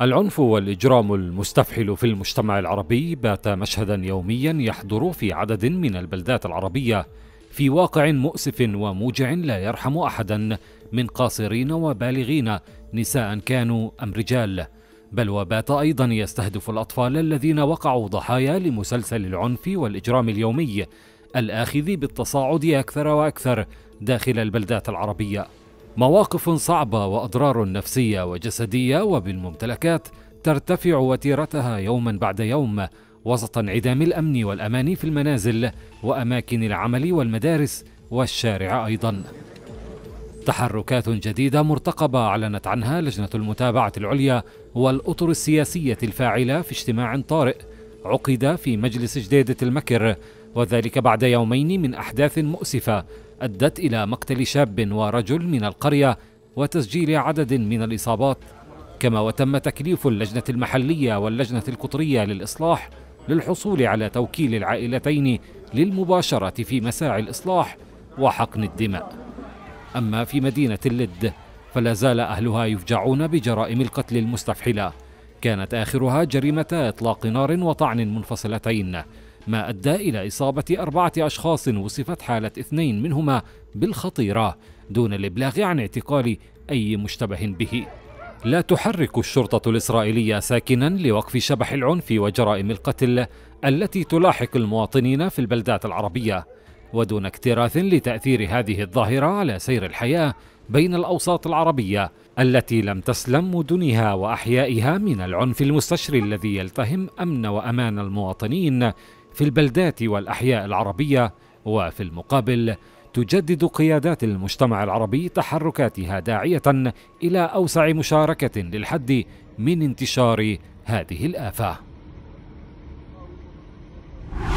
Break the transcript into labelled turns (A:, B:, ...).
A: العنف والإجرام المستفحل في المجتمع العربي بات مشهدا يوميا يحضر في عدد من البلدات العربية في واقع مؤسف وموجع لا يرحم أحدا من قاصرين وبالغين نساء كانوا أم رجال بل وبات أيضا يستهدف الأطفال الذين وقعوا ضحايا لمسلسل العنف والإجرام اليومي الآخذ بالتصاعد أكثر وأكثر داخل البلدات العربية مواقف صعبة وأضرار نفسية وجسدية وبالممتلكات ترتفع وتيرتها يوما بعد يوم وسط انعدام الأمن والأمان في المنازل وأماكن العمل والمدارس والشارع أيضا تحركات جديدة مرتقبة أعلنت عنها لجنة المتابعة العليا والأطر السياسية الفاعلة في اجتماع طارئ عقد في مجلس جديدة المكر وذلك بعد يومين من أحداث مؤسفة أدت إلى مقتل شاب ورجل من القرية وتسجيل عدد من الإصابات كما وتم تكليف اللجنة المحلية واللجنة القطرية للإصلاح للحصول على توكيل العائلتين للمباشرة في مساعي الإصلاح وحقن الدماء أما في مدينة اللد فلا زال أهلها يفجعون بجرائم القتل المستفحلة كانت آخرها جريمتا إطلاق نار وطعن منفصلتين ما أدى إلى إصابة أربعة أشخاص وصفت حالة اثنين منهما بالخطيرة دون الإبلاغ عن اعتقال أي مشتبه به لا تحرك الشرطة الإسرائيلية ساكنا لوقف شبح العنف وجرائم القتل التي تلاحق المواطنين في البلدات العربية ودون اكتراث لتأثير هذه الظاهرة على سير الحياة بين الأوساط العربية التي لم تسلم مدنها وأحيائها من العنف المستشر الذي يلتهم أمن وأمان المواطنين في البلدات والأحياء العربية وفي المقابل تجدد قيادات المجتمع العربي تحركاتها داعية إلى أوسع مشاركة للحد من انتشار هذه الآفة